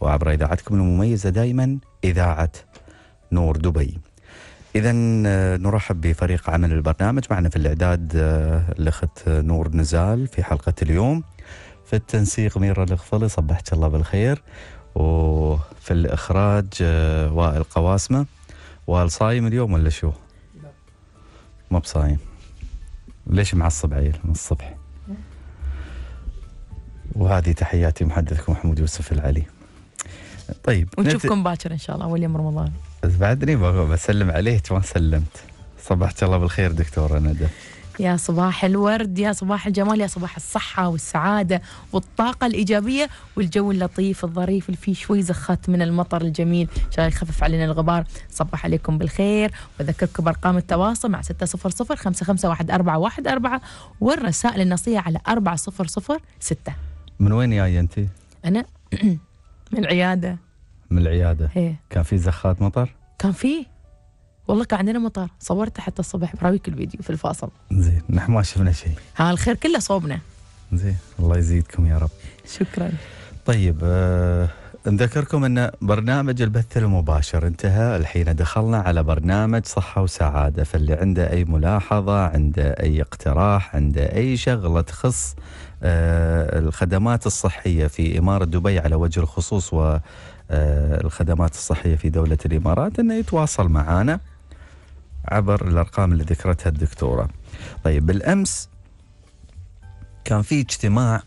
وعبر إذاعتكم المميزة دائما إذاعة نور دبي إذا آه، نرحب بفريق عمل البرنامج معنا في الإعداد آه، الأخت نور نزال في حلقة اليوم في التنسيق ميرا الغفلي صبحك الله بالخير وفي الإخراج آه، وائل قواسمة وائل صايم اليوم ولا شو؟ لا ما بصايم ليش معصب عيل من الصبح؟ وهذه تحياتي محدثكم محمود يوسف العلي طيب ونشوفكم باكر ان شاء الله اول يوم رمضان بس بعدني بسلم عليك ما سلمت صبحت الله بالخير دكتوره ندى يا صباح الورد يا صباح الجمال يا صباح الصحة والسعادة والطاقة الإيجابية والجو اللطيف الظريف اللي فيه شوي زخات من المطر الجميل إن شاء الله يخفف علينا الغبار صباح عليكم بالخير وأذكركم بأرقام التواصل مع 600 551414 والرسائل النصية على 4006 من وين جاية أنت؟ أنا من العياده من العياده ايه كان في زخات مطر؟ كان في والله كان عندنا مطر صورته حتى الصبح براويك الفيديو في الفاصل زين نحن ما شفنا شيء ها الخير كله صوبنا زين الله يزيدكم يا رب شكرا طيب آه نذكركم ان برنامج البث المباشر انتهى الحين دخلنا على برنامج صحه وسعاده فاللي عنده اي ملاحظه عنده اي اقتراح عنده اي شغله تخص آه، الخدمات الصحيه في اماره دبي على وجه الخصوص والخدمات آه، الصحيه في دوله الامارات انه يتواصل معنا عبر الارقام اللي ذكرتها الدكتوره. طيب بالامس كان في اجتماع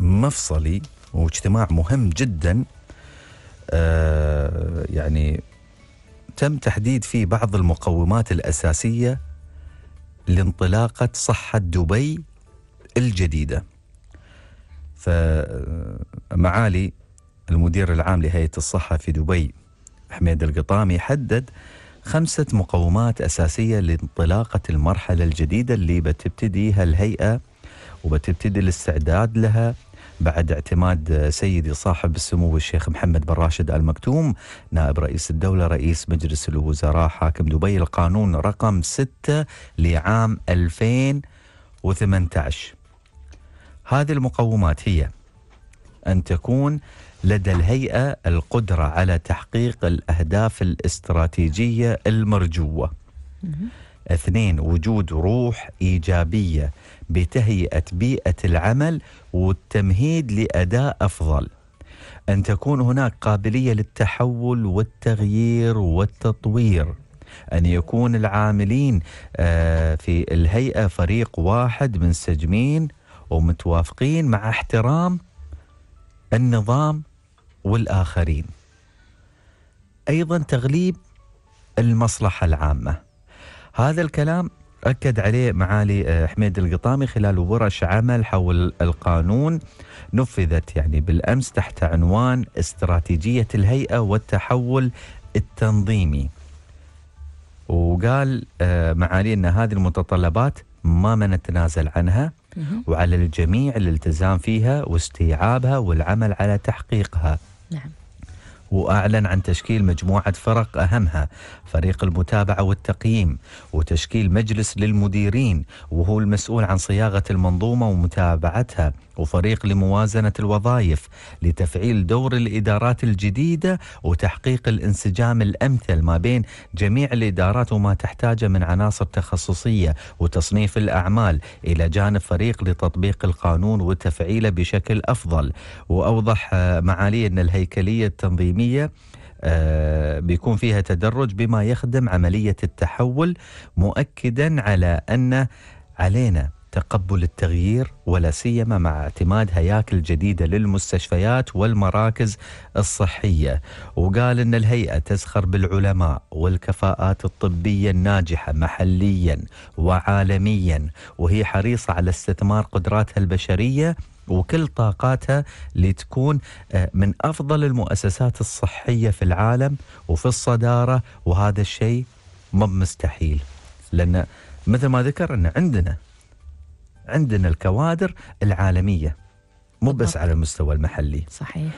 مفصلي واجتماع مهم جدا آه، يعني تم تحديد فيه بعض المقومات الأساسية لانطلاقة صحة دبي الجديدة فمعالي المدير العام لهيئة الصحة في دبي حميد القطامي حدد خمسة مقومات أساسية لانطلاقة المرحلة الجديدة اللي بتبتديها الهيئة وبتبتدي الاستعداد لها بعد اعتماد سيدي صاحب السمو الشيخ محمد بن راشد المكتوم نائب رئيس الدولة رئيس مجلس الوزراء حاكم دبي القانون رقم 6 لعام 2018 هذه المقومات هي أن تكون لدى الهيئة القدرة على تحقيق الأهداف الاستراتيجية المرجوة اثنين وجود روح إيجابية بتهيئة بيئة العمل والتمهيد لأداء أفضل أن تكون هناك قابلية للتحول والتغيير والتطوير أن يكون العاملين آه، في الهيئة فريق واحد منسجمين ومتوافقين مع احترام النظام والآخرين أيضا تغليب المصلحة العامة هذا الكلام أكد عليه معالي آه، حميد القطامي خلال ورش عمل حول القانون نفذت يعني بالأمس تحت عنوان استراتيجية الهيئة والتحول التنظيمي وقال آه، معالي أن هذه المتطلبات ما ما نتنازل عنها وعلى الجميع الالتزام فيها واستيعابها والعمل على تحقيقها نعم. وأعلن عن تشكيل مجموعة فرق أهمها فريق المتابعة والتقييم وتشكيل مجلس للمديرين وهو المسؤول عن صياغة المنظومة ومتابعتها وفريق لموازنة الوظائف لتفعيل دور الإدارات الجديدة وتحقيق الانسجام الأمثل ما بين جميع الإدارات وما تحتاجه من عناصر تخصصية وتصنيف الأعمال إلى جانب فريق لتطبيق القانون وتفعيله بشكل أفضل وأوضح آه، معالي أن الهيكلية التنظيمية آه، بيكون فيها تدرج بما يخدم عملية التحول مؤكدا على أن علينا تقبل التغيير ولا سيما مع اعتماد هياكل جديده للمستشفيات والمراكز الصحيه، وقال ان الهيئه تزخر بالعلماء والكفاءات الطبيه الناجحه محليا وعالميا، وهي حريصه على استثمار قدراتها البشريه وكل طاقاتها لتكون آه، من افضل المؤسسات الصحيه في العالم وفي الصداره وهذا الشيء مو مستحيل لان مثل ما ذكر ان عندنا عندنا الكوادر العالميه مو بس على المستوى المحلي صحيح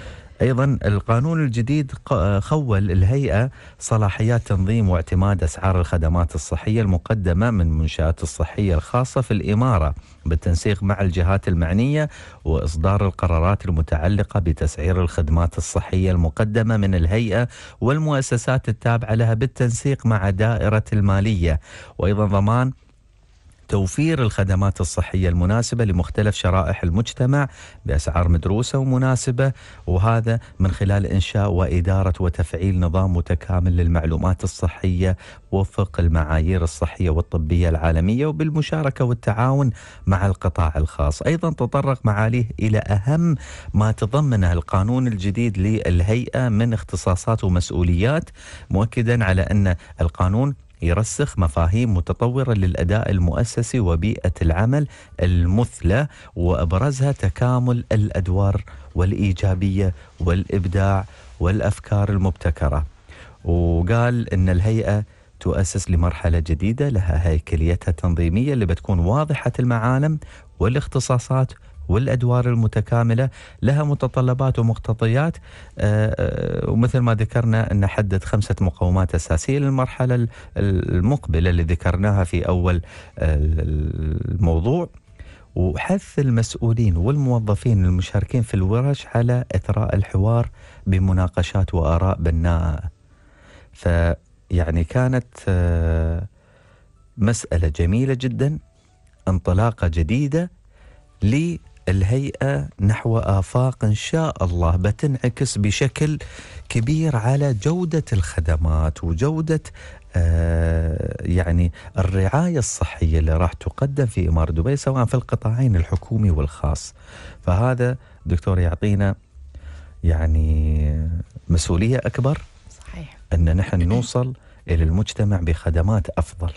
ايضا القانون الجديد خول الهيئه صلاحيات تنظيم واعتماد اسعار الخدمات الصحيه المقدمه من المنشات الصحيه الخاصه في الاماره بالتنسيق مع الجهات المعنيه واصدار القرارات المتعلقه بتسعير الخدمات الصحيه المقدمه من الهيئه والمؤسسات التابعه لها بالتنسيق مع دائره الماليه وايضا ضمان توفير الخدمات الصحية المناسبة لمختلف شرائح المجتمع بأسعار مدروسة ومناسبة وهذا من خلال إنشاء وإدارة وتفعيل نظام متكامل للمعلومات الصحية وفق المعايير الصحية والطبية العالمية وبالمشاركة والتعاون مع القطاع الخاص أيضا تطرق معاليه إلى أهم ما تضمنه القانون الجديد للهيئة من اختصاصات ومسؤوليات مؤكدا على أن القانون يرسخ مفاهيم متطورة للأداء المؤسسي وبيئة العمل المثلى وأبرزها تكامل الأدوار والإيجابية والإبداع والأفكار المبتكرة وقال أن الهيئة تؤسس لمرحلة جديدة لها هيكليتها التنظيمية اللي بتكون واضحة المعالم والاختصاصات والادوار المتكامله لها متطلبات ومقتضيات آه، آه، ومثل ما ذكرنا ان حدد خمسه مقومات اساسيه للمرحله المقبله اللي ذكرناها في اول آه، الموضوع وحث المسؤولين والموظفين المشاركين في الورش على اثراء الحوار بمناقشات واراء بناءه. فيعني كانت مساله جميله جدا انطلاقه جديده ل الهيئه نحو افاق ان شاء الله بتنعكس بشكل كبير على جوده الخدمات وجوده آه، يعني الرعايه الصحيه اللي راح تقدم في اماره دبي سواء في القطاعين الحكومي والخاص. فهذا دكتور يعطينا يعني مسؤوليه اكبر صحيح ان نحن نوصل الى المجتمع بخدمات افضل.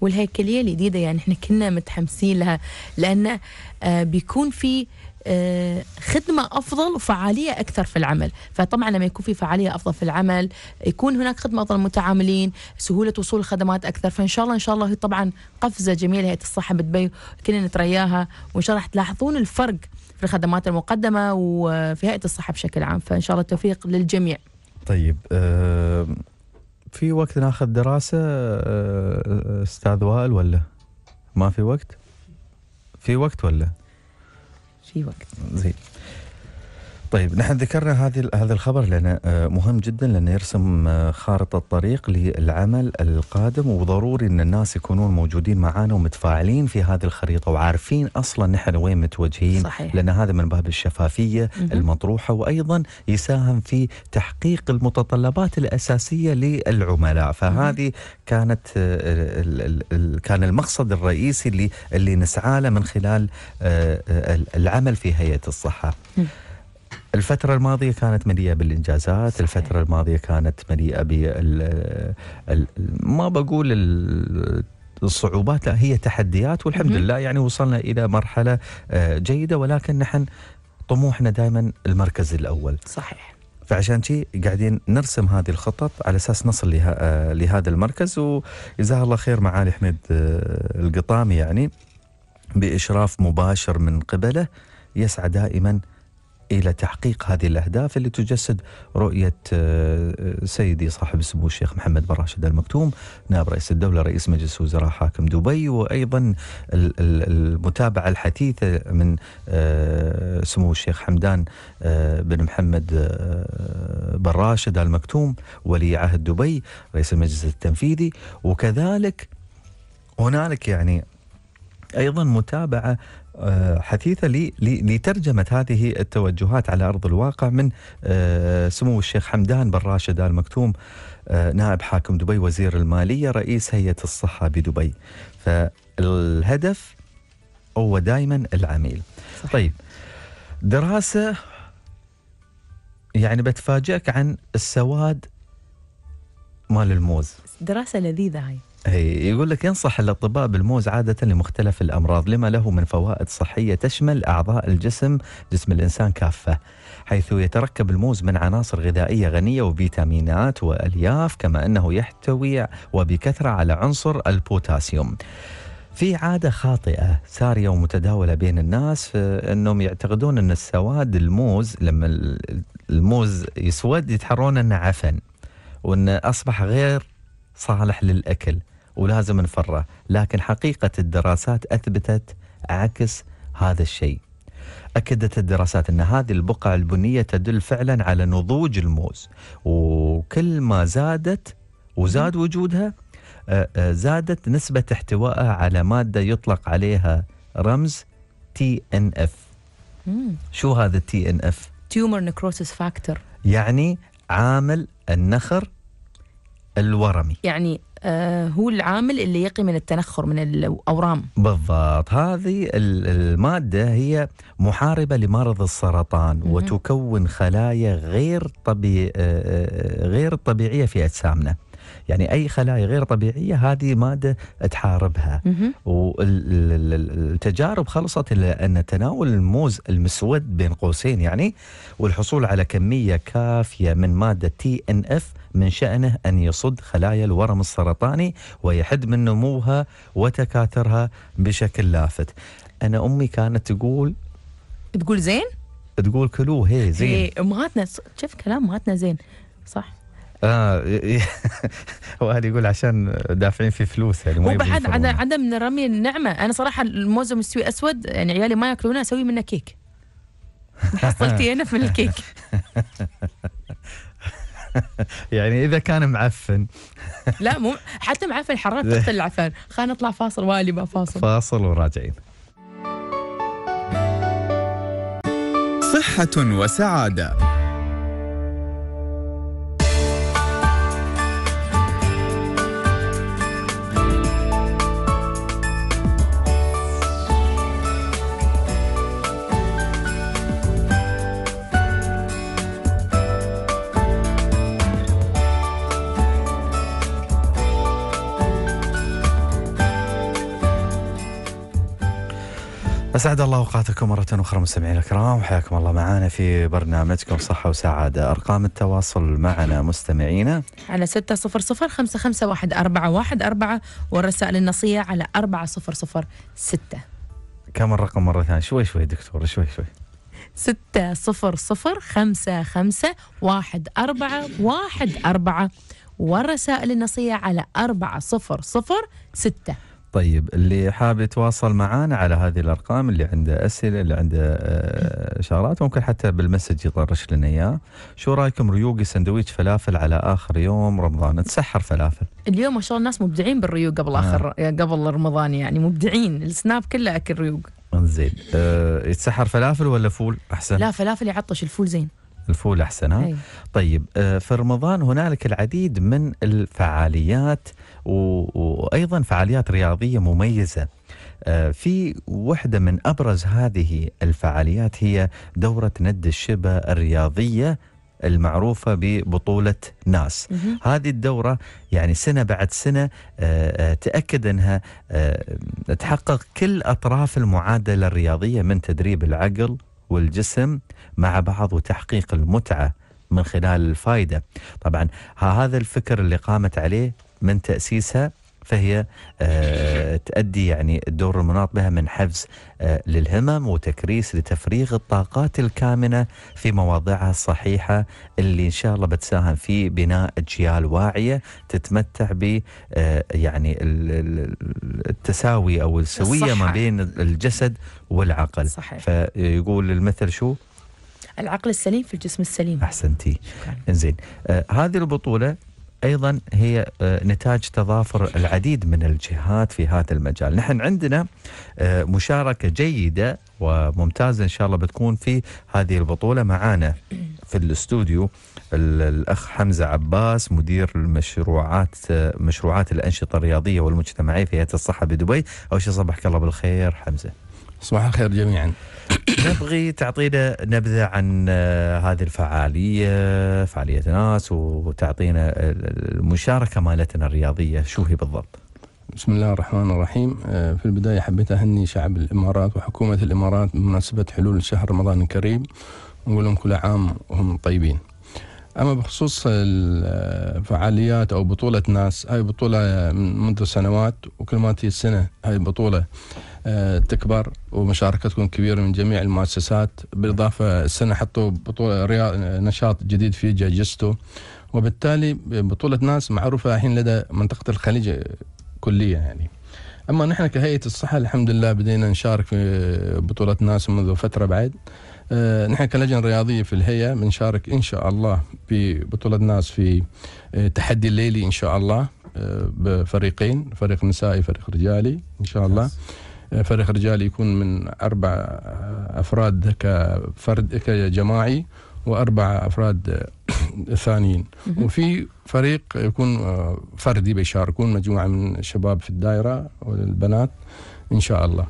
والهيكليه الجديده يعني احنا كنا متحمسين لها لان آه، بيكون في آه، خدمة أفضل وفعالية أكثر في العمل فطبعا لما يكون في فعالية أفضل في العمل يكون هناك خدمة أفضل للمتعاملين سهولة وصول الخدمات أكثر فإن شاء الله إن شاء الله هي طبعا قفزة جميلة هي الصحة بدبي كنا نترياها وإن شاء الله تلاحظون الفرق في الخدمات المقدمة وفي هيئة الصحة بشكل عام فإن شاء الله التوفيق للجميع طيب أه في وقت ناخذ دراسه آه، استاذ وائل ولا ما في وقت؟ في وقت ولا؟ في وقت زين طيب نحن ذكرنا هذه هذا الخبر لانه آه، مهم جدا لانه يرسم آه، خارطه طريق للعمل القادم وضروري ان الناس يكونون موجودين معانا ومتفاعلين في هذه الخريطه وعارفين اصلا نحن وين متوجهين صحيح. لان هذا من باب الشفافيه م-م. المطروحه وايضا يساهم في تحقيق المتطلبات الاساسيه للعملاء فهذه م-م. كانت آه، كان المقصد الرئيسي اللي اللي نسعى له من خلال العمل في هيئه الصحه. م-م. الفترة الماضية كانت مليئة بالإنجازات صحيح. الفترة الماضية كانت مليئة بال ما بقول الصعوبات لا هي تحديات والحمد لله يعني وصلنا إلى مرحلة آه، جيدة ولكن نحن طموحنا دائما المركز الأول صحيح فعشان شي قاعدين نرسم هذه الخطط على اساس نصل لها آه، لهذا المركز وجزاه الله خير معالي حميد آه، القطامي يعني باشراف مباشر من قبله يسعى دائما الى تحقيق هذه الاهداف اللي تجسد رؤيه آه، آه، سيدي صاحب السمو الشيخ محمد بن راشد المكتوم نائب رئيس الدوله رئيس مجلس وزراء حاكم دبي وايضا المتابعه الحثيثه من آه، سمو الشيخ حمدان بن محمد بن راشد المكتوم ولي عهد دبي رئيس المجلس التنفيذي وكذلك هنالك يعني ايضا متابعه آه، حثيثة لترجمة هذه التوجهات على أرض الواقع من آه، سمو الشيخ حمدان بن راشد آل مكتوم آه، نائب حاكم دبي وزير المالية رئيس هيئة الصحة بدبي فالهدف هو دائما العميل صح. طيب دراسة يعني بتفاجئك عن السواد مال الموز دراسة لذيذة هاي إيه، يقول لك ينصح الاطباء بالموز عادة لمختلف الأمراض لما له من فوائد صحية تشمل أعضاء الجسم جسم الإنسان كافة حيث يتركب الموز من عناصر غذائية غنية وفيتامينات وألياف كما أنه يحتوي وبكثرة على عنصر البوتاسيوم في عادة خاطئة سارية ومتداولة بين الناس أنهم يعتقدون أن السواد الموز لما الموز يسود يتحرون أنه عفن وأنه أصبح غير صالح للأكل ولازم نفره لكن حقيقة الدراسات أثبتت عكس هذا الشيء أكدت الدراسات أن هذه البقع البنية تدل فعلا على نضوج الموز وكل ما زادت وزاد وجودها آه، آه، زادت نسبة احتوائها على مادة يطلق عليها رمز تي ان اف شو هذا التي ان اف؟ تيومر نكروسس فاكتور يعني عامل النخر الورمي يعني آه، هو العامل اللي يقي من التنخر من الاورام بالضبط هذه الماده هي محاربه لمرض السرطان مم. وتكون خلايا غير طبي آه، آه، غير طبيعيه في اجسامنا يعني أي خلايا غير طبيعية هذه مادة تحاربها والتجارب خلصت إلى أن تناول الموز المسود بين قوسين يعني والحصول على كمية كافية من مادة تي ان اف من شأنه أن يصد خلايا الورم السرطاني ويحد من نموها وتكاثرها بشكل لافت أنا أمي كانت تقول تقول زين؟ تقول كلوه هي زين هي امهاتنا شوف كلام امهاتنا زين صح اه هو هذا يقول عشان دافعين في فلوس يعني وبعد عدم رمي النعمه انا صراحه الموز مستوي اسود يعني عيالي ما ياكلونه اسوي منه كيك حصلتي انا في الكيك يعني اذا كان معفن لا مو حتى معفن حراره تقتل العفن خلينا نطلع فاصل والي ما فاصل فاصل وراجعين صحه وسعاده أسعد الله أوقاتكم مرة أخرى مستمعينا الكرام وحياكم الله معنا في برنامجكم صحة وسعادة أرقام التواصل معنا مستمعينا على ستة والرسائل النصية على 4006 كم الرقم مرة ثانية شوي شوي دكتور شوي شوي ستة صفر صفر خمسة خمسة واحد أربعة واحد أربعة والرسائل النصية على أربعة صفر صفر ستة طيب اللي حاب يتواصل معانا على هذه الارقام اللي عنده اسئله اللي عنده آه، شغلات ممكن حتى بالمسج يطرش لنا اياه شو رايكم ريوقي سندويش فلافل على اخر يوم رمضان تسحر فلافل اليوم ما شاء الله الناس مبدعين بالريوق قبل اخر آه. قبل رمضان يعني مبدعين السناب كله اكل ريوق زين أه يتسحر فلافل ولا فول احسن لا فلافل يعطش الفول زين الفول احسن ها أي. طيب أه في رمضان هنالك العديد من الفعاليات وايضا فعاليات رياضيه مميزه آه، في وحده من ابرز هذه الفعاليات هي دوره ند الشبه الرياضيه المعروفة ببطولة ناس هذه الدورة يعني سنة بعد سنة آه، آه، تأكد أنها تحقق كل أطراف المعادلة الرياضية من تدريب العقل والجسم مع بعض وتحقيق المتعة من خلال الفائدة طبعا هذا الفكر اللي قامت عليه من تأسيسها فهي آه، تؤدي يعني الدور المناط بها من حفز آه، للهمم وتكريس لتفريغ الطاقات الكامنه في مواضعها الصحيحه اللي ان شاء الله بتساهم في بناء اجيال واعيه تتمتع ب آه، يعني التساوي او السويه الصحة. ما بين الجسد والعقل صحيح. فيقول المثل شو؟ العقل السليم في الجسم السليم احسنتي انزين آه هذه البطوله ايضا هي آه، نتاج تظافر العديد من الجهات في هذا المجال، نحن عندنا آه، مشاركه جيده وممتازه ان شاء الله بتكون في هذه البطوله معانا في الاستوديو الاخ حمزه عباس مدير المشروعات آه، مشروعات الانشطه الرياضيه والمجتمعيه في هيئه الصحه بدبي، اول شيء صبحك الله بالخير حمزه. صباح الخير جميعا. نبغي تعطينا نبذة عن آه، هذه الفعالية فعالية ناس وتعطينا المشاركة مالتنا الرياضية شو هي بالضبط بسم الله الرحمن الرحيم آه، في البداية حبيت أهني شعب الإمارات وحكومة الإمارات بمناسبة حلول شهر رمضان الكريم نقول لهم كل عام وهم طيبين أما بخصوص الفعاليات أو بطولة ناس هاي بطولة منذ سنوات وكل ما تيجي السنة هاي بطولة آه، تكبر ومشاركة تكون كبيرة من جميع المؤسسات بالإضافة السنة حطوا بطولة نشاط جديد في جاجستو وبالتالي بطولة ناس معروفة الحين لدى منطقة الخليج كليا يعني أما نحن كهيئة الصحة الحمد لله بدينا نشارك في بطولة ناس منذ فترة بعد آه، نحن كلجنة رياضية في الهيئة بنشارك إن شاء الله ببطولة ناس في آه، تحدي الليلي إن شاء الله آه، بفريقين فريق نسائي فريق رجالي إن شاء الله فريق رجالي يكون من أربع أفراد كفرد كجماعي وأربع أفراد ثانيين وفي فريق يكون فردي بيشاركون مجموعة من الشباب في الدائرة والبنات إن شاء الله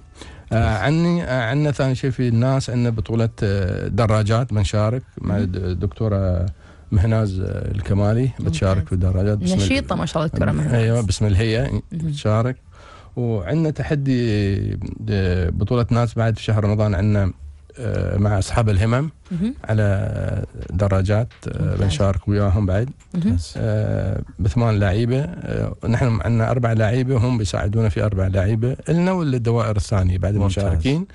آه عني آه عندنا ثاني شيء في الناس عندنا بطوله آه، دراجات بنشارك مع الدكتوره مهناز آه، الكمالي بتشارك في الدراجات نشيطه ما شاء الله دكتوره مهناز ايوه بسم الهيئه بتشارك وعندنا تحدي آه، بطوله ناس بعد في شهر رمضان عندنا آه، مع اصحاب الهمم على دراجات آه، بنشارك وياهم بعد آه، بثمان لعيبه نحن عندنا اربع لعيبه وهم بيساعدونا في اربع لعيبه النا والدوائر الثانيه بعد المشاركين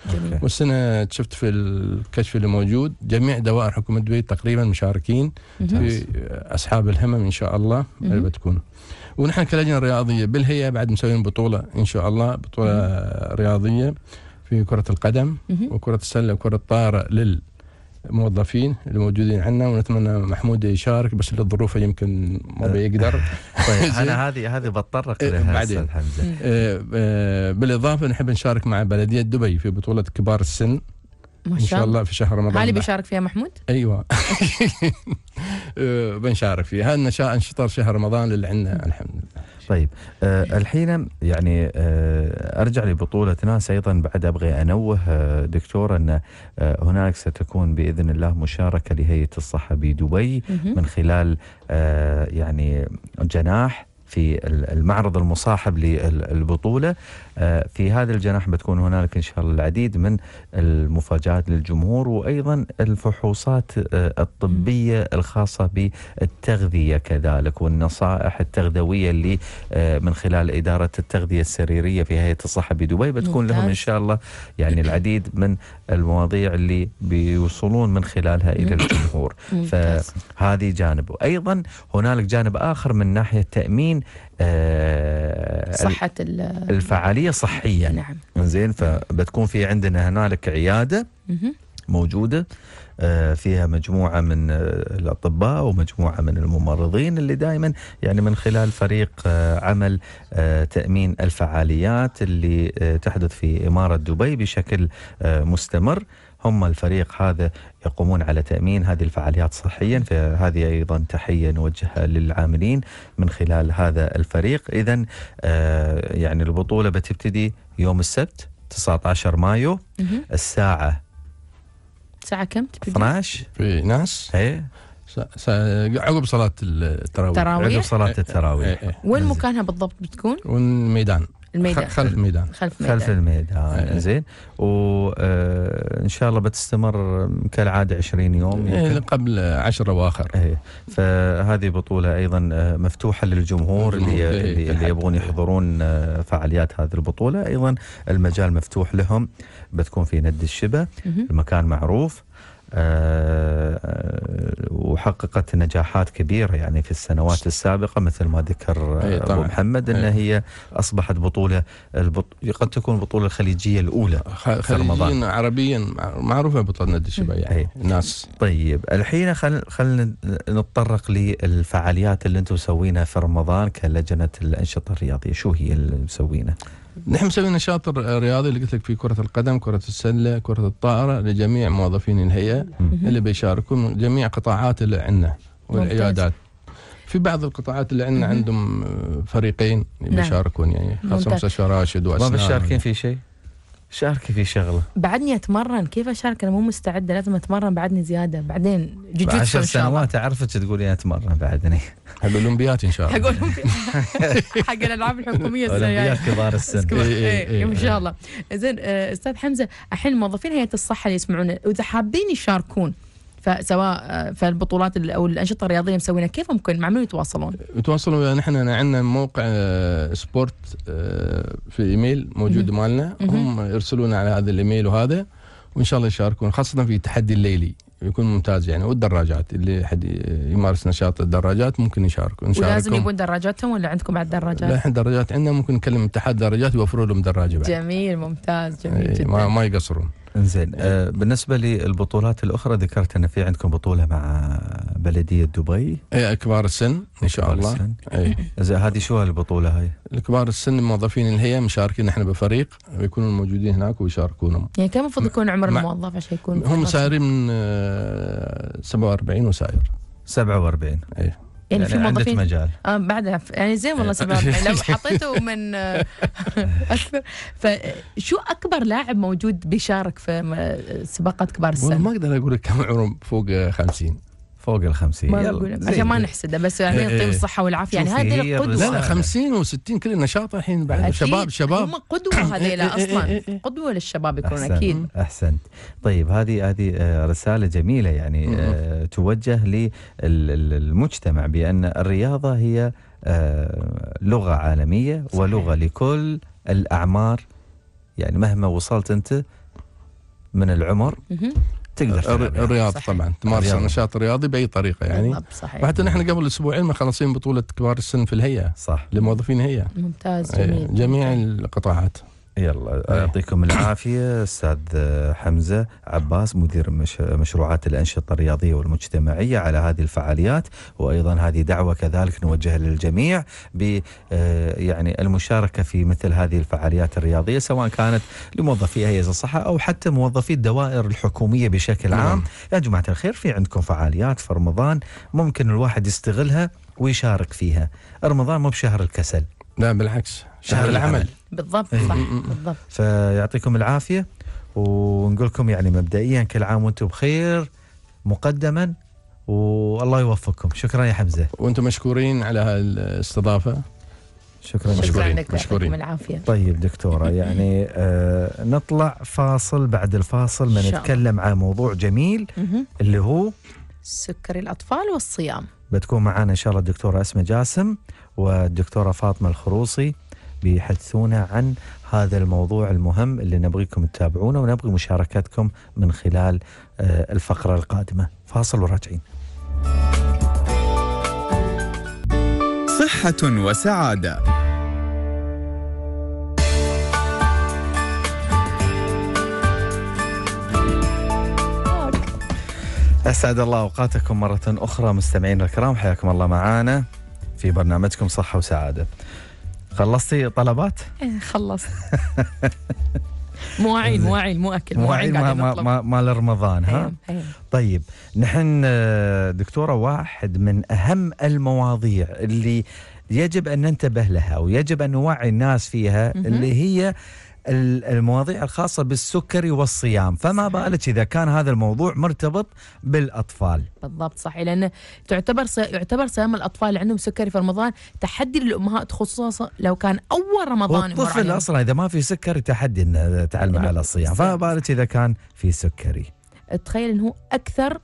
والسنه شفت في الكشف اللي موجود جميع دوائر حكومه دبي تقريبا مشاركين في اصحاب الهمم ان شاء الله اللي بتكون ونحن كلجنه رياضيه بالهيئه بعد مسويين بطوله ان شاء الله بطوله رياضيه في كرة القدم وكرة السلة وكرة الطائرة للموظفين الموجودين عندنا ونتمنى محمود يشارك بس للظروف يمكن ما بيقدر طيب، انا هذه هذه بتطرق إيه، لها بعدين إيه، إيه، بالاضافه نحب نشارك مع بلديه دبي في بطوله كبار السن ما شاء الله ان شاء الله في شهر رمضان هل بيشارك فيها محمود؟ ايوه بنشارك فيها هالنشاء انشطه شهر رمضان اللي عندنا الحمد لله طيب آه الحين يعني آه ارجع لبطوله ناس ايضا بعد ابغي انوه آه دكتور ان آه هناك ستكون باذن الله مشاركه لهيئه الصحه بدبي من خلال آه يعني جناح في المعرض المصاحب للبطوله آه، في هذا الجناح بتكون هنالك ان شاء الله العديد من المفاجات للجمهور وايضا الفحوصات آه، الطبيه الخاصه بالتغذيه كذلك والنصائح التغذويه اللي آه، من خلال اداره التغذيه السريريه في هيئه الصحه بدبي بتكون لهم ان شاء الله يعني العديد من المواضيع اللي بيوصلون من خلالها الى الجمهور فهذه جانب وايضا هنالك جانب اخر من ناحيه تامين صحه الفعاليه عمليه صحيه يعني. نعم زين فبتكون في عندنا هنالك عياده موجوده آه، فيها مجموعه من آه، الاطباء ومجموعه من الممرضين اللي دائما يعني من خلال فريق آه، عمل تامين الفعاليات اللي تحدث في اماره دبي بشكل مستمر هم الفريق هذا يقومون على تأمين هذه الفعاليات صحيا فهذه أيضا تحية نوجهها للعاملين من خلال هذا الفريق إذا آه يعني البطولة بتبتدي يوم السبت 19 مايو الساعة الساعة كم تبتدي؟ 12 في ناس ايه عقب صلاة التراويح عقب صلاة إيه، إيه، إيه، التراويح وين مكانها بالضبط بتكون؟ وين ميدان الميدان خلف الميدان خلف الميدان خلف الميدان إيه. زين وان آه، شاء الله بتستمر كالعاده 20 يوم إيه، يمكن. قبل 10 واخر ايه فهذه بطوله ايضا آه، مفتوحه للجمهور اللي إيه. اللي, اللي يبغون يحضرون آه، فعاليات هذه البطوله ايضا المجال مفتوح لهم بتكون في ند الشبه المكان معروف آه، آه، وحققت نجاحات كبيره يعني في السنوات السابقه مثل ما ذكر ابو محمد ان هي اصبحت بطوله البط... قد تكون البطوله الخليجيه الاولى خليجيا عربيا معروفه بطوله نادي الشباب يعني الناس طيب الحين خل خلينا نتطرق للفعاليات اللي انتم مسوينها في رمضان كلجنه الانشطه الرياضيه شو هي اللي مسوينها؟ نحن مسويين نشاط رياضي اللي قلت لك في كرة القدم، كرة السلة، كرة الطائرة لجميع موظفين الهيئة اللي بيشاركون جميع قطاعات اللي عندنا والعيادات. في بعض القطاعات اللي عندنا عندهم فريقين نعم. بيشاركون يعني خاصة راشد واسنان ما بتشاركين في شيء؟ شاركي في شغله بعدني اتمرن كيف اشارك انا مو مستعده لازم اتمرن بعدني زياده بعدين جوجيتسو عشر سنوات اعرفك تقولي اتمرن بعدني حق الاولمبيات ان شاء الله حق حق الالعاب الحكوميه الاولمبيات كبار السن ان شاء الله زين آه، استاذ حمزه الحين موظفين هيئه الصحه اللي يسمعونا واذا حابين يشاركون سواء آه، في البطولات او الانشطه الرياضيه اللي مسوينها كيف ممكن مع من يتواصلون؟ يتواصلون نحن يعني عندنا موقع آه، سبورت آه، في ايميل موجود مالنا هم يرسلون على هذا الايميل وهذا وان شاء الله يشاركون خاصه في التحدي الليلي يكون ممتاز يعني والدراجات اللي حد يمارس نشاط الدراجات ممكن يشارك إن شاء الله ولازم يبون دراجاتهم ولا عندكم بعد دراجات؟ لا احنا دراجات عندنا ممكن نكلم اتحاد دراجات يوفروا لهم دراجه بعد. جميل ممتاز جميل إيه، جدا ما, ما يقصرون زين إيه. آه بالنسبه للبطولات الاخرى ذكرت ان في عندكم بطوله مع بلديه دبي اي كبار السن ان شاء الله السن. اي هذه شو هالبطوله هاي؟ الكبار السن موظفين الهيئه مشاركين احنا بفريق يكونون موجودين هناك ويشاركونهم يعني كم المفروض يكون عمر الموظف عشان يكون هم سايرين من 47 وساير 47 اي يعني, يعني, في موظفين مجال آه بعدها يعني زين والله إيه. سباب لو حطيته من آه، اكثر فشو اكبر لاعب موجود بيشارك في سباقات كبار السن؟ والله ما اقدر اقول لك كم عمره فوق 50 فوق ال 50 يلا عشان ما نحسده بس يعني نعطيهم إيه،, إيه الصحه والعافيه يعني هذه القدوه لا لا 50 و60 كل النشاط الحين بعد شباب شباب هم قدوه إيه، هذيلا إيه، اصلا قدوه للشباب يكون اكيد احسنت طيب هذه هذه آه، رساله جميله يعني آه توجه للمجتمع بان الرياضه هي آه، لغه عالميه صحيح. ولغه لكل الاعمار يعني مهما وصلت انت من العمر تقدر يعني. الرياض طبعا تمارس النشاط الرياضي باي طريقه يعني صحيح وحتى نحن قبل اسبوعين مخلصين بطوله كبار السن في الهيئه صح لموظفين الهيئه ممتاز إيه، جميل جميع القطاعات يلا إيه. يعطيكم العافية أستاذ حمزة عباس مدير مش مشروعات الأنشطة الرياضية والمجتمعية على هذه الفعاليات وأيضا هذه دعوة كذلك نوجهها للجميع ب آه، يعني المشاركة في مثل هذه الفعاليات الرياضية سواء كانت لموظفي هيئة الصحة أو حتى موظفي الدوائر الحكومية بشكل نعم. عام يا جماعة الخير في عندكم فعاليات في رمضان ممكن الواحد يستغلها ويشارك فيها رمضان مو بشهر الكسل لا بالعكس شهر العمل. العمل بالضبط إيه. صح بالضبط فيعطيكم العافيه ونقول لكم يعني مبدئيا كل عام وانتم بخير مقدما والله يوفقكم شكرا يا حمزه وانتم مشكورين على الاستضافه شكرا مشكورين لك مشكورين العافيه طيب دكتوره يعني آه نطلع فاصل بعد الفاصل بنتكلم عن موضوع جميل اللي هو سكري الاطفال والصيام بتكون معنا ان شاء الله الدكتوره اسماء جاسم والدكتوره فاطمه الخروصي بيحدثونا عن هذا الموضوع المهم اللي نبغيكم تتابعونه ونبغي مشاركتكم من خلال آه، الفقرة القادمة فاصل وراجعين صحة وسعادة أسعد الله أوقاتكم مرة أخرى مستمعينا الكرام حياكم الله معنا في برنامجكم صحة وسعادة خلصتي طلبات؟ خلص مواعين مواعين مو اكل مواعين مال رمضان ها؟ إيه، إيه. طيب نحن آه، دكتوره واحد من اهم المواضيع اللي يجب ان ننتبه لها ويجب ان نوعي الناس فيها اللي هي المواضيع الخاصة بالسكري والصيام فما بالك إذا كان هذا الموضوع مرتبط بالأطفال بالضبط صحيح لأن تعتبر س... يعتبر صيام الأطفال اللي عندهم سكري في رمضان تحدي للأمهات خصوصا لو كان أول رمضان والطفل أصلا إذا ما في سكري تحدي إنه تعلم على الصيام فما بالك إذا كان في سكري تخيل انه اكثر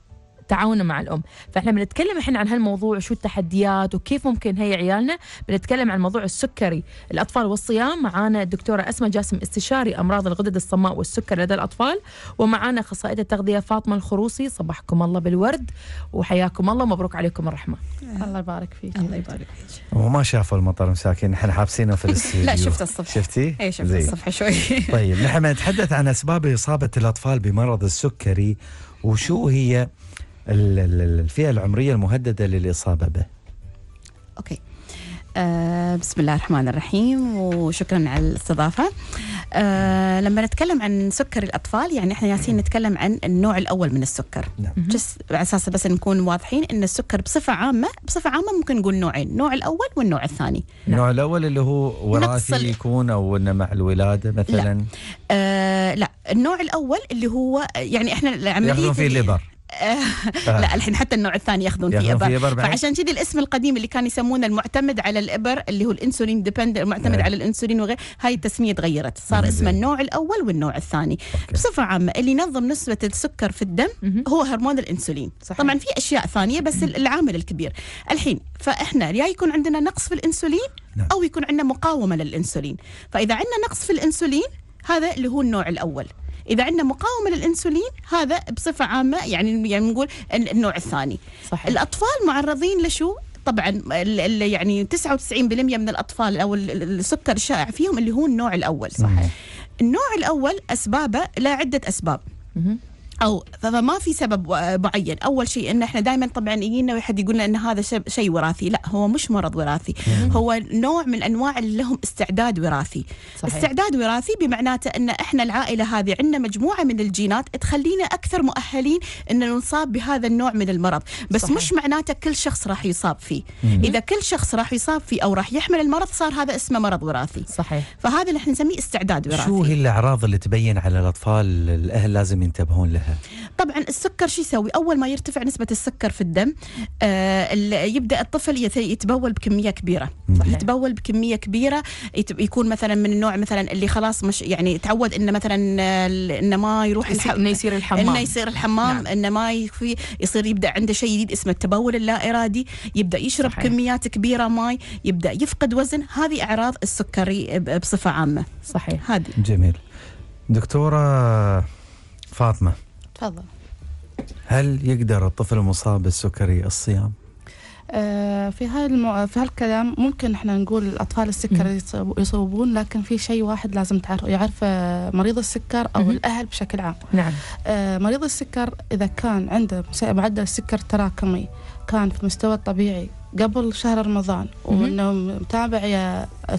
تعاونه مع الام فاحنا بنتكلم الحين عن هالموضوع شو التحديات وكيف ممكن هي عيالنا بنتكلم عن موضوع السكري الاطفال والصيام معانا الدكتوره اسماء جاسم استشاري امراض الغدد الصماء والسكر لدى الاطفال ومعانا اخصائيه التغذيه فاطمه الخروصي صباحكم الله بالورد وحياكم الله مبروك عليكم الرحمه الله يبارك فيك الله يبارك فيك وما شافوا المطر مساكين احنا حابسينه في الاستديو لا شفت الصبح شفتي؟ اي شفت الصبح شوي طيب نحن نتحدث عن اسباب اصابه الاطفال بمرض السكري وشو هي الفئة العمرية المهددة للإصابة به؟ أوكي آه، بسم الله الرحمن الرحيم وشكرا على الاستضافه آه لما نتكلم عن سكر الاطفال يعني احنا ياسين نتكلم عن النوع الاول من السكر نعم. جس على اساس بس نكون واضحين ان السكر بصفه عامه بصفه عامه ممكن نقول نوعين النوع الاول والنوع الثاني النوع نعم. الاول اللي هو وراثي يكون او انه مع الولاده مثلا لا. آه لا النوع الاول اللي هو يعني احنا العمليه في فيه الليبر آه. آه. لا الحين حتى النوع الثاني ياخذون فيه ابر, فعشان كذا الاسم القديم اللي كان يسمونه المعتمد على الابر اللي هو الانسولين ديبند المعتمد إيه. على الانسولين وغير هاي التسميه تغيرت صار إيه. اسمه النوع الاول والنوع الثاني بصفه عامه اللي ينظم نسبه السكر في الدم هو هرمون الانسولين صحيح. طبعا في اشياء ثانيه بس العامل الكبير الحين فاحنا يا يكون عندنا نقص في الانسولين نعم. او يكون عندنا مقاومه للانسولين فاذا عندنا نقص في الانسولين هذا اللي هو النوع الاول اذا عندنا مقاومه للانسولين هذا بصفه عامه يعني يعني نقول النوع الثاني صحيح. الاطفال معرضين لشو طبعا يعني 99% من الاطفال او السكر الشائع فيهم اللي هو النوع الاول صحيح النوع الاول اسبابه لا عده اسباب او فما في سبب آه، معين اول شيء ان احنا دائما طبعا يجينا واحد يقول لنا ان هذا شيء وراثي لا هو مش مرض وراثي نعم. هو نوع من انواع اللي لهم استعداد وراثي صحيح. استعداد وراثي بمعناته ان احنا العائله هذه عندنا مجموعه من الجينات تخلينا اكثر مؤهلين ان نصاب بهذا النوع من المرض بس صحيح. مش معناته كل شخص راح يصاب فيه مم. اذا كل شخص راح يصاب فيه او راح يحمل المرض صار هذا اسمه مرض وراثي صحيح فهذا اللي احنا نسميه استعداد وراثي شو هي الاعراض اللي تبين على الاطفال الاهل لازم ينتبهون لها لها طبعا السكر شو يسوي اول ما يرتفع نسبه السكر في الدم آه يبدا الطفل يتبول بكميه كبيره صحيح. يتبول بكميه كبيره يكون مثلا من النوع مثلا اللي خلاص مش يعني تعود انه مثلا انه ما يروح انه يصير الحمام انه يصير الحمام نعم. انه ما يكفي يصير يبدا عنده شيء جديد اسمه التبول اللا ارادي يبدا يشرب صحيح. كميات كبيره ماي يبدا يفقد وزن هذه اعراض السكري بصفه عامه صحيح هذه جميل دكتوره فاطمه تفضل هل يقدر الطفل المصاب بالسكري الصيام؟ آه، في هاي في هالكلام ممكن احنا نقول الاطفال السكر يصوبون لكن في شيء واحد لازم تعرف يعرف آه، مريض السكر او الاهل بشكل عام نعم آه، مريض السكر اذا كان عنده معدل السكر تراكمي كان في مستوى الطبيعي قبل شهر رمضان وانه متابع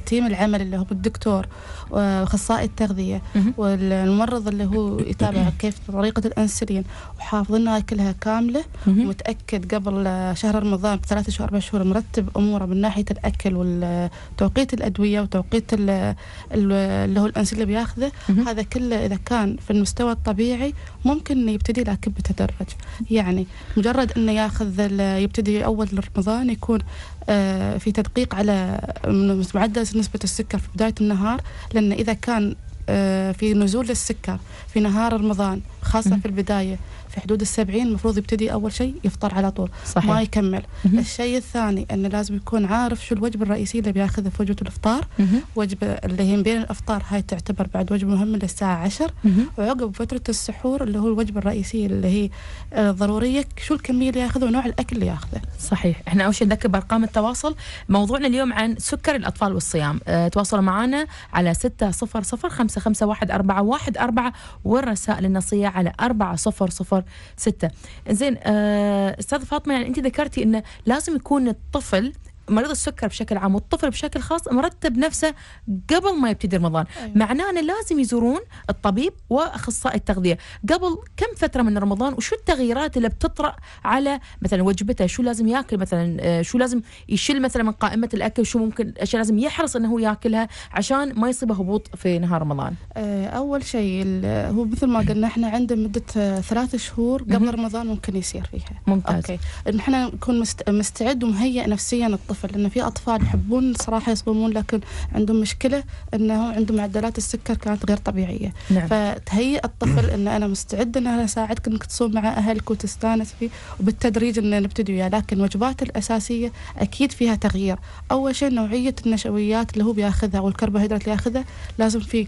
تيم العمل اللي هو الدكتور واخصائي التغذيه والممرض اللي هو يتابع كيف طريقه الانسولين وحافظنها كلها كامله ومتاكد قبل شهر رمضان بثلاث شهور اربع شهور مرتب اموره من ناحيه الاكل وتوقيت الادويه وتوقيت اللي هو الانسولين اللي بياخذه هذا كله اذا كان في المستوى الطبيعي ممكن يبتدي لكن بتدرج يعني مجرد انه ياخذ يبتدي اول رمضان يكون آه، في تدقيق على معدل تتعدل نسبة السكر في بداية النهار لأن إذا كان آه، في نزول للسكر في نهار رمضان خاصة في البداية في حدود السبعين المفروض يبتدي أول شيء يفطر على طول صحيح. ما يكمل مه. الشيء الثاني أنه لازم يكون عارف شو الوجبة الرئيسية اللي بياخذها في وجبة الإفطار مه. وجبة اللي هي بين الإفطار هاي تعتبر بعد وجبة مهمة للساعة عشر مه. وعقب فترة السحور اللي هو الوجبة الرئيسية اللي هي آه، ضرورية شو الكمية اللي ياخذها ونوع الأكل اللي ياخذه صحيح احنا أول شيء نذكر بأرقام التواصل موضوعنا اليوم عن سكر الأطفال والصيام اه تواصلوا معنا على أربعة واحد أربعة والرسائل النصية على أربعة صفر صفر ستة زين آه، أستاذ فاطمة يعني أنت ذكرتي أنه لازم يكون الطفل مريض السكر بشكل عام والطفل بشكل خاص مرتب نفسه قبل ما يبتدي رمضان أيوة. معناه أنه لازم يزورون الطبيب وأخصائي التغذية قبل كم فترة من رمضان وشو التغييرات اللي بتطرأ على مثلا وجبته شو لازم ياكل مثلا آه، شو لازم يشيل مثلا من قائمة الأكل شو ممكن أشياء لازم يحرص أنه هو ياكلها عشان ما يصيبه هبوط في نهار رمضان آه، أول شيء هو مثل ما قلنا احنا عنده مدة آه، ثلاث شهور قبل رمضان ممكن يصير فيها ممتاز أوكي. نحن نكون مستعد ومهيئ نفسيا الطفل الطفل لأن في أطفال يحبون صراحة يصومون لكن عندهم مشكلة أنه عندهم معدلات السكر كانت غير طبيعية نعم. فتهيئ الطفل أن أنا مستعد أن أنا أساعدك أنك تصوم مع أهلك وتستانس فيه وبالتدريج أن نبتدي وياه لكن الوجبات الأساسية أكيد فيها تغيير أول شيء نوعية النشويات اللي هو بياخذها والكربوهيدرات اللي ياخذها لازم في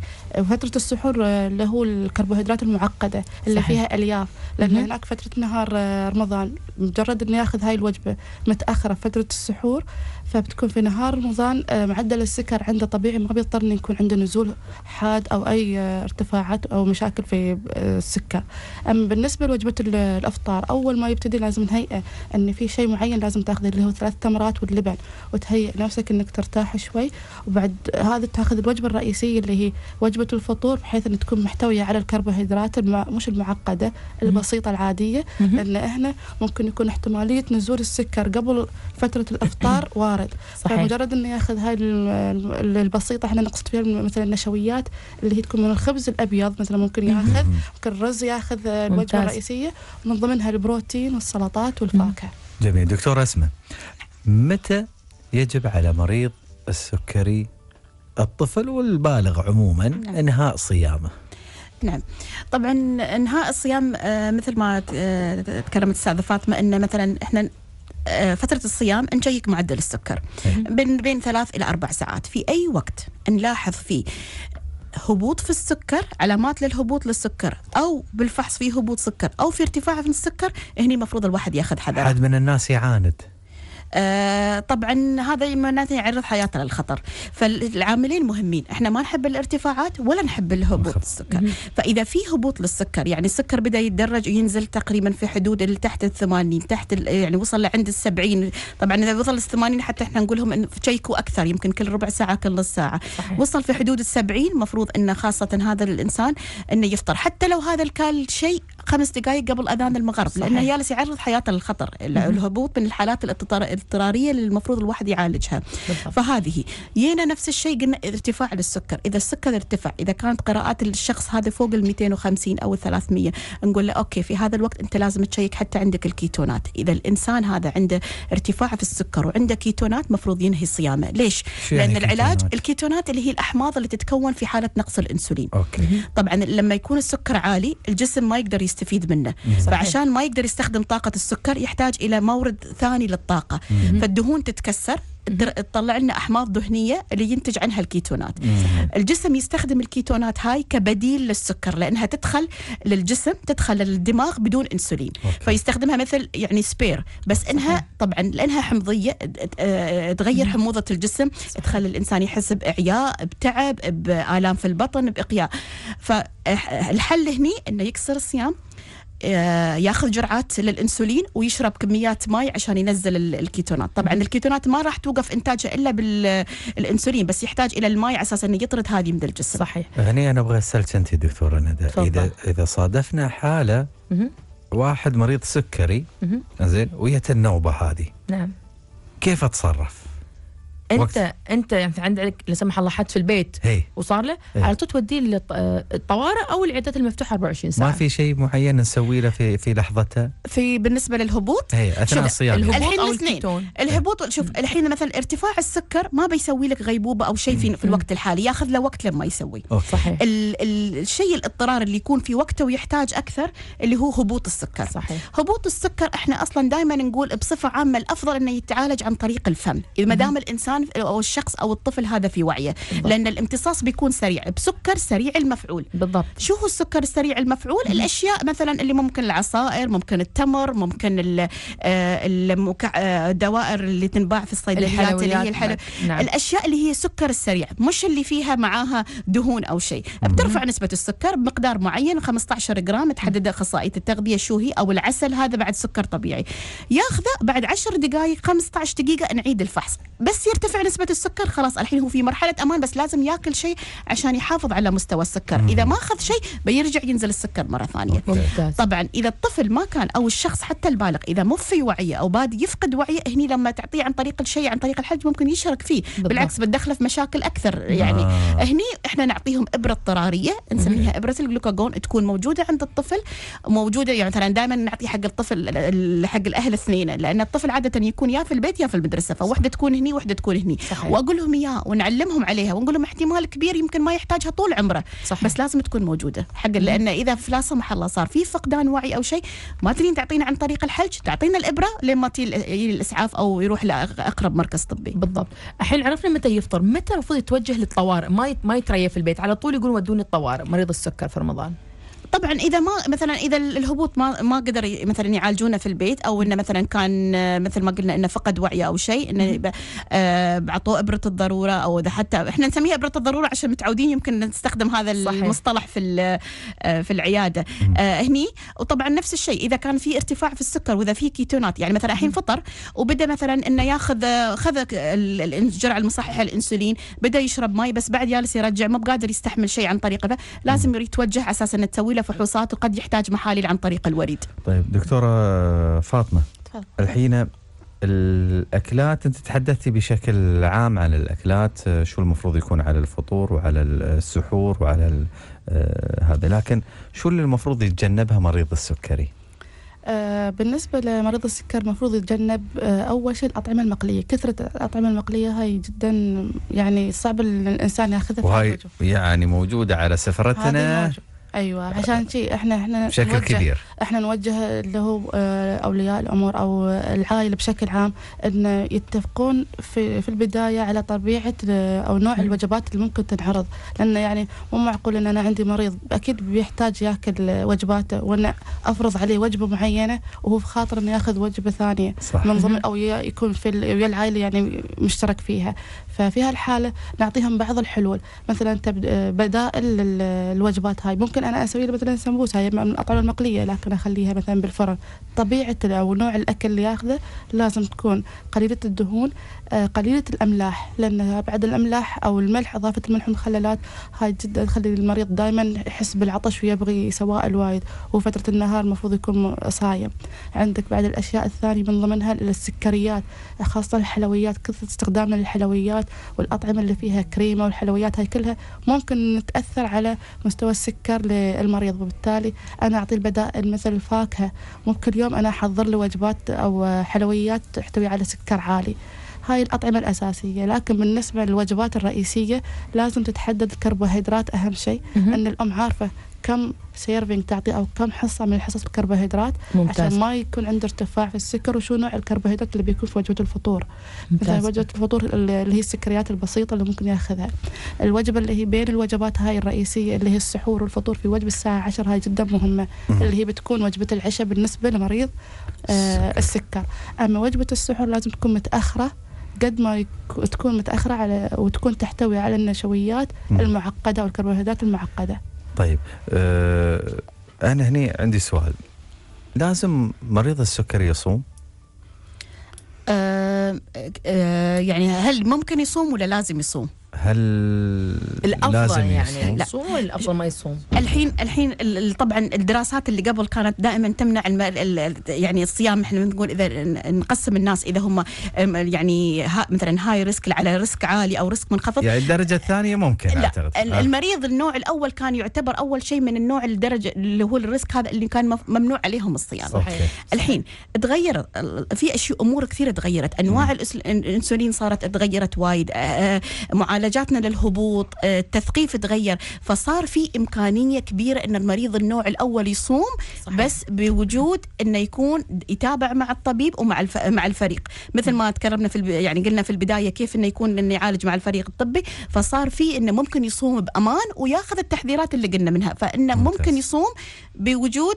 فترة السحور آه، اللي هو الكربوهيدرات المعقدة اللي صحيح. فيها ألياف لأن هناك فترة نهار آه، رمضان مجرد أنه ياخذ هاي الوجبة متأخرة فترة السحور فبتكون في نهار رمضان آه، معدل السكر عنده طبيعي ما بيضطر انه يكون عنده نزول حاد او اي آه، ارتفاعات او مشاكل في آه، السكر اما بالنسبه لوجبه الافطار اول ما يبتدي لازم نهيئه ان في شيء معين لازم تاخذه اللي هو ثلاث تمرات واللبن وتهيئ نفسك انك ترتاح شوي وبعد هذا تاخذ الوجبه الرئيسيه اللي هي وجبه الفطور بحيث ان تكون محتويه على الكربوهيدرات المع... مش المعقده البسيطه العاديه لان هنا ممكن يكون احتماليه نزول السكر قبل فتره الافطار وارد المعارض صحيح. فمجرد انه ياخذ هاي البسيطه احنا نقصد فيها مثلا النشويات اللي هي تكون من الخبز الابيض مثلا ممكن ياخذ ممكن الرز ياخذ آه، الوجبه الرئيسيه ومن ضمنها البروتين والسلطات والفاكهه جميل دكتور اسمه متى يجب على مريض السكري الطفل والبالغ عموما نعم. انهاء صيامه نعم طبعا انهاء الصيام آه، مثل ما آه، تكلمت استاذه فاطمه انه مثلا احنا آه، فترة الصيام نشيك معدل السكر بين بين ثلاث إلى أربع ساعات في أي وقت نلاحظ فيه هبوط في السكر علامات للهبوط للسكر او بالفحص في هبوط سكر او في ارتفاع في السكر هني المفروض الواحد ياخذ حذر حد من الناس يعاند آه، طبعا هذا معناته يعرض حياته للخطر فالعاملين مهمين احنا ما نحب الارتفاعات ولا نحب الهبوط السكر فاذا في هبوط للسكر يعني السكر بدا يتدرج وينزل تقريبا في حدود اللي تحت ال 80 تحت يعني وصل لعند ال 70 طبعا اذا وصل ال 80 حتى احنا نقول لهم انه تشيكوا اكثر يمكن كل ربع ساعه كل نص ساعه صحيح. وصل في حدود ال 70 المفروض انه خاصه هذا الانسان انه يفطر حتى لو هذا الكال شيء خمس دقائق قبل اذان المغرب صحيح. لانه جالس يعرض حياته للخطر الهبوط من الحالات الاضطراريه اللي المفروض الواحد يعالجها بالضبط. فهذه جينا نفس الشيء قلنا ارتفاع للسكر اذا السكر ارتفع اذا كانت قراءات الشخص هذا فوق ال 250 او ال 300 نقول له اوكي في هذا الوقت انت لازم تشيك حتى عندك الكيتونات اذا الانسان هذا عنده ارتفاع في السكر وعنده كيتونات مفروض ينهي صيامه ليش يعني لان يعني العلاج الكيتونات اللي هي الاحماض اللي تتكون في حاله نقص الانسولين أوكي. طبعا لما يكون السكر عالي الجسم ما يقدر يست يستفيد منه صحيح. فعشان ما يقدر يستخدم طاقة السكر يحتاج إلى مورد ثاني للطاقة مم. فالدهون تتكسر تطلع لنا احماض دهنيه اللي ينتج عنها الكيتونات مم. الجسم يستخدم الكيتونات هاي كبديل للسكر لانها تدخل للجسم تدخل للدماغ بدون انسولين أوكي. فيستخدمها مثل يعني سبير بس انها طبعا لانها حمضيه آه، تغير مم. حموضه الجسم صحيح. تخلي الانسان يحس باعياء بتعب بالام في البطن باقياء فالحل هني انه يكسر الصيام آه، ياخذ جرعات للانسولين ويشرب كميات ماء عشان ينزل الكيتونات طبعا الكيتونات ما راح توقف انتاجها الا بالانسولين بس يحتاج الى الماء على اساس انه يطرد هذه من الجسم صحيح هني انا ابغى اسالك انت دكتوره ندى اذا اذا صادفنا حاله واحد مريض سكري زين ويت النوبه هذه نعم كيف اتصرف؟ انت وقت. انت يعني عندك لا سمح الله حد في البيت هي. وصار له على طول توديه للطوارئ او العيادات المفتوحه 24 ساعه ما في شيء معين نسوي له في في لحظتها في بالنسبه للهبوط هي. اثناء الهبوط الحين الكيتون الهبوط شوف الحين مثلا ارتفاع السكر ما بيسوي لك غيبوبه او شيء في, في الوقت الحالي ياخذ له وقت لما يسوي أوكي. صحيح الشيء الاضطرار اللي يكون في وقته ويحتاج اكثر اللي هو هبوط السكر صحيح. هبوط السكر احنا اصلا دائما نقول بصفه عامه الافضل انه يتعالج عن طريق الفم اذا ما دام الانسان الانسان او الشخص او الطفل هذا في وعيه بالضبط. لان الامتصاص بيكون سريع بسكر سريع المفعول بالضبط شو هو السكر السريع المفعول الاشياء مثلا اللي ممكن العصائر ممكن التمر ممكن آه، آه، الدوائر اللي تنباع في الصيدليات اللي هي الحلو نعم. نعم. الاشياء اللي هي سكر السريع مش اللي فيها معاها دهون او شيء بترفع نسبه السكر بمقدار معين 15 جرام تحدد اخصائيه التغذيه شو هي او العسل هذا بعد سكر طبيعي ياخذه بعد 10 دقائق 15 دقيقه نعيد الفحص بس يرتفع ارتفع نسبه السكر خلاص الحين هو في مرحله امان بس لازم ياكل شيء عشان يحافظ على مستوى السكر مم. اذا ما اخذ شيء بيرجع ينزل السكر مره ثانيه أوكي. طبعا اذا الطفل ما كان او الشخص حتى البالغ اذا مو في وعيه او بادي يفقد وعيه هني لما تعطيه عن طريق الشيء عن طريق الحج ممكن يشارك فيه بالضبط. بالعكس بتدخله في مشاكل اكثر يعني آه. هني احنا نعطيهم ابره اضطراريه نسميها ابره الجلوكاجون تكون موجوده عند الطفل موجوده يعني مثلا دائما نعطي حق الطفل حق الاهل اثنين لان الطفل عاده يكون يا في البيت يا في المدرسه فواحده تكون هني وحده تكون هني صحيح. واقول لهم اياه ونعلمهم عليها ونقول لهم احتمال كبير يمكن ما يحتاجها طول عمره صحيح. بس لازم تكون موجوده حق لان اذا لا سمح الله صار في فقدان وعي او شيء ما تريدين تعطينا عن طريق الحج تعطينا الابره لما يجي الاسعاف او يروح لاقرب مركز طبي بالضبط الحين عرفنا متى يفطر متى المفروض يتوجه للطوارئ ما ما يتريى في البيت على طول يقولون ودوني الطوارئ مريض السكر في رمضان طبعا اذا ما مثلا اذا الهبوط ما ما قدر مثلا يعالجونه في البيت او انه مثلا كان آه، مثل ما قلنا انه فقد وعيه او شيء انه آه، عطوه ابره الضروره او اذا حتى احنا نسميها ابره الضروره عشان متعودين يمكن نستخدم هذا صحيح. المصطلح في آه، في العياده هني وطبعا نفس الشيء اذا كان في ارتفاع في السكر واذا في كيتونات يعني مثلا الحين فطر وبدا مثلا انه ياخذ خذ الجرعه المصححه الانسولين بدا يشرب ماي بس بعد جالس يرجع ما بقادر يستحمل شيء عن طريقه لازم يتوجه على اساس انه تسوي له فحوصات وقد يحتاج محاليل عن طريق الوريد طيب دكتورة فاطمة تفضل الحين الاكلات انت تحدثتي بشكل عام عن الاكلات شو المفروض يكون على الفطور وعلى السحور وعلى آه، هذا لكن شو اللي المفروض يتجنبها مريض السكري؟ آه، بالنسبة لمريض السكر المفروض يتجنب آه، أول شيء الأطعمة المقلية كثرة الأطعمة المقلية هاي جدا يعني صعب الإنسان ياخذها وهاي يعني موجودة على سفرتنا ايوه عشان شيء احنا احنا بشكل كبير احنا نوجه اللي آه، هو اولياء الامور او العائله بشكل عام ان يتفقون في في البدايه على طبيعه آه، او نوع الوجبات اللي ممكن تنعرض لان يعني مو معقول ان انا عندي مريض اكيد بيحتاج ياكل وجباته وان افرض عليه وجبه معينه وهو في خاطر انه ياخذ وجبه ثانيه صح. من ضمن او يكون في ويا العائله يعني مشترك فيها ففي هالحاله نعطيهم بعض الحلول مثلا آه، بدائل الوجبات هاي ممكن انا اسوي مثلا سمبوسه هاي من الاطعمه المقليه لكن ممكن اخليها مثلا بالفرن طبيعه او نوع الاكل اللي ياخذه لازم تكون قليله الدهون آه، قليله الاملاح لان بعد الاملاح او الملح اضافه الملح والمخللات هاي جدا تخلي المريض دائما يحس بالعطش ويبغي سوائل وايد وفتره النهار المفروض يكون صايم عندك بعد الاشياء الثانيه من ضمنها السكريات خاصه الحلويات كثره استخدامنا للحلويات والاطعمه اللي فيها كريمه والحلويات هاي كلها ممكن تاثر على مستوى السكر للمريض وبالتالي انا اعطي البدائل مثل الفاكهة مو كل يوم أنا أحضر له وجبات أو حلويات تحتوي على سكر عالي هاي الأطعمة الأساسية لكن بالنسبة للوجبات الرئيسية لازم تتحدد الكربوهيدرات أهم شيء أن الأم عارفة كم سيرفينج تعطيه او كم حصه من حصص الكربوهيدرات ممتاز. عشان ما يكون عنده ارتفاع في السكر وشو نوع الكربوهيدرات اللي بيكون في وجبه الفطور ممتاز. مثلا وجبه الفطور اللي هي السكريات البسيطه اللي ممكن ياخذها الوجبه اللي هي بين الوجبات هاي الرئيسيه اللي هي السحور والفطور في وجبه الساعه 10 هاي جدا مهمه مم. اللي هي بتكون وجبه العشاء بالنسبه لمريض آه السكر اما وجبه السحور لازم تكون متاخره قد ما تكون متاخره على وتكون تحتوي على النشويات المعقده والكربوهيدرات المعقده طيب أه انا هني عندي سؤال لازم مريض السكري يصوم؟ أه أه يعني هل ممكن يصوم ولا لازم يصوم؟ هل الافضل لازم يعني يصوم ولا الافضل ما يصوم؟ الحين الحين طبعا الدراسات اللي قبل كانت دائما تمنع يعني الصيام احنا بنقول اذا نقسم الناس اذا هم يعني ها مثلا هاي ريسك على ريسك عالي او ريسك منخفض يعني الدرجه الثانيه ممكن لا اعتقد آه. المريض النوع الاول كان يعتبر اول شيء من النوع الدرجه اللي هو الريسك هذا اللي كان ممنوع عليهم الصيام صحيح. الحين تغير في اشياء امور كثيره تغيرت انواع الانسولين صارت تغيرت وايد آه، آه، معالجه معالجاتنا للهبوط آه، التثقيف تغير فصار في إمكانية كبيرة أن المريض النوع الأول يصوم صحيح. بس بوجود أنه يكون يتابع مع الطبيب ومع الف... مع الفريق مثل ما تكرمنا في الب... يعني قلنا في البداية كيف أنه يكون أنه يعالج مع الفريق الطبي فصار في أنه ممكن يصوم بأمان وياخذ التحذيرات اللي قلنا منها فأنه ممكن يصوم بوجود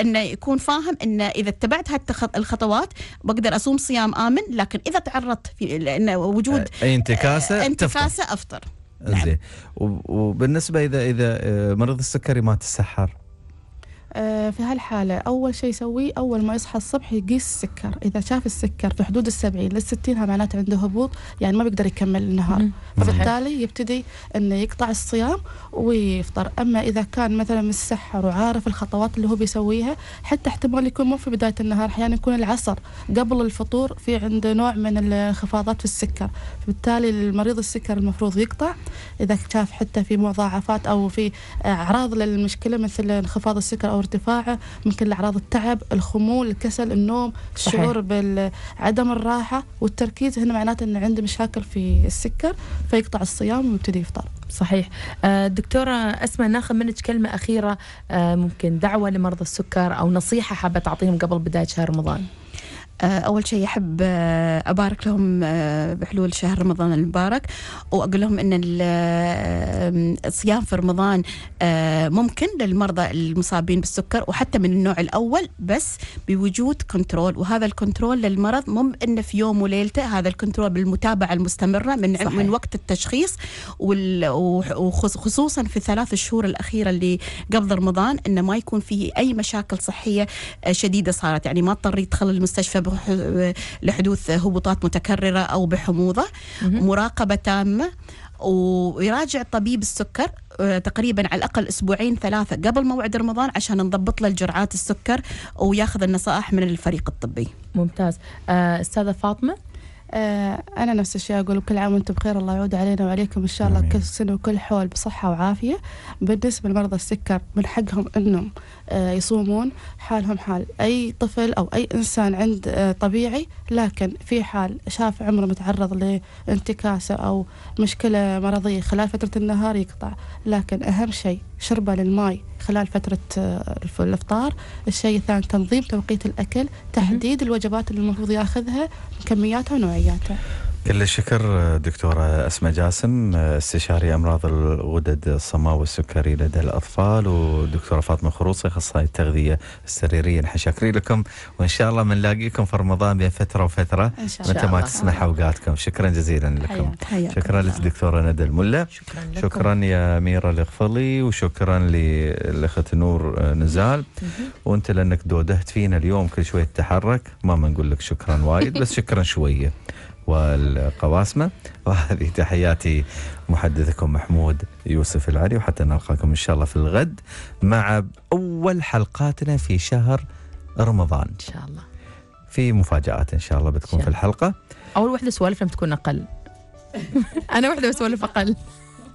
انه يكون فاهم انه اذا اتبعت هالخطوات بقدر اصوم صيام امن لكن اذا تعرضت في لانه وجود اي انتكاسه آه، انتكاسه افطر زين نعم. وبالنسبه اذا اذا آه، مريض السكري ما تسحر آه، في هالحالة أول شيء يسويه أول ما يصحى الصبح يقيس السكر إذا شاف السكر في حدود السبعين للستين ها معناته عنده هبوط يعني ما بيقدر يكمل النهار فبالتالي يبتدي أنه يقطع الصيام ويفطر أما إذا كان مثلا مسحر وعارف الخطوات اللي هو بيسويها حتى احتمال يكون مو في بداية النهار أحيانا يكون العصر قبل الفطور في عنده نوع من الانخفاضات في السكر فبالتالي المريض السكر المفروض يقطع إذا شاف حتى في مضاعفات أو في أعراض للمشكلة مثل انخفاض السكر أو ارتفاعه من كل أعراض التعب الخمول الكسل النوم الشعور بعدم الراحة والتركيز هنا معناته أنه عنده مشاكل في السكر فيقطع الصيام ويبتدي يفطر صحيح آه، دكتورة أسماء ناخذ منك كلمة أخيرة آه، ممكن دعوة لمرضى السكر أو نصيحة حابة تعطيهم قبل بداية شهر رمضان آه، اول شيء احب آه، ابارك لهم آه، بحلول شهر رمضان المبارك واقول لهم ان الصيام في رمضان ممكن للمرضى المصابين بالسكر وحتى من النوع الاول بس بوجود كنترول وهذا الكنترول للمرض مو ان في يوم وليلته هذا الكنترول بالمتابعه المستمره من صحيح. من وقت التشخيص وخصوصا في الثلاث شهور الاخيره اللي قبل رمضان انه ما يكون فيه اي مشاكل صحيه شديده صارت يعني ما اضطر يدخل المستشفى لحدوث هبوطات متكررة أو بحموضة مراقبة تامة ويراجع طبيب السكر آه، تقريبا على الاقل اسبوعين ثلاثه قبل موعد رمضان عشان نضبط له الجرعات السكر وياخذ النصائح من الفريق الطبي. ممتاز. آه، استاذه فاطمه آه، أنا نفس الشيء أقول كل عام وأنتم بخير الله يعود علينا وعليكم إن شاء الله كل سنة وكل حول بصحة وعافية بالنسبة لمرضى السكر من حقهم أنهم آه، يصومون حالهم حال أي طفل أو أي إنسان عند آه، طبيعي لكن في حال شاف عمره متعرض لانتكاسة أو مشكلة مرضية خلال فترة النهار يقطع لكن أهم شيء شربه للماء خلال فترة آه، الإفطار الشيء الثاني تنظيم توقيت الأكل تحديد الوجبات اللي المفروض ياخذها كمياتها ونوعياتها كل الشكر دكتورة أسماء جاسم استشاري أمراض الغدد الصماء والسكري لدى الأطفال ودكتورة فاطمة خروصي أخصائية التغذية السريرية نحن شاكرين لكم وإن شاء الله بنلاقيكم في رمضان بين فترة وفترة متى ما تسمح أوقاتكم شكرا جزيلا لكم حياتي. حيات. شكرا للدكتورة ندى الملا شكرا, لكم. شكرا يا ميرا الإغفلي وشكرا للأخت نور آه، نزال وأنت لأنك دودهت فينا اليوم كل شوية تتحرك ما بنقول لك شكرا وايد بس شكرا شوية والقواسمة وهذه تحياتي محدثكم محمود يوسف العري وحتى نلقاكم إن شاء الله في الغد مع أول حلقاتنا في شهر رمضان إن شاء الله في مفاجآت إن شاء الله بتكون شاء. في الحلقة أول وحدة سوالفنا بتكون أقل أنا وحدة بسولف أقل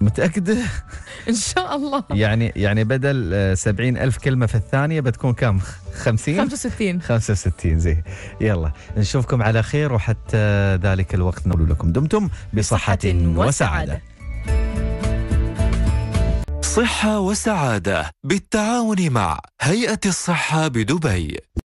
متأكدة؟ إن شاء الله يعني يعني بدل آه، سبعين ألف كلمة في الثانية بتكون كم؟ خمسين؟ خمسة وستين خمسة وستين زي يلا نشوفكم على خير وحتى ذلك الوقت نقول لكم دمتم بصحة وسعادة صحة وسعادة بالتعاون مع هيئة الصحة بدبي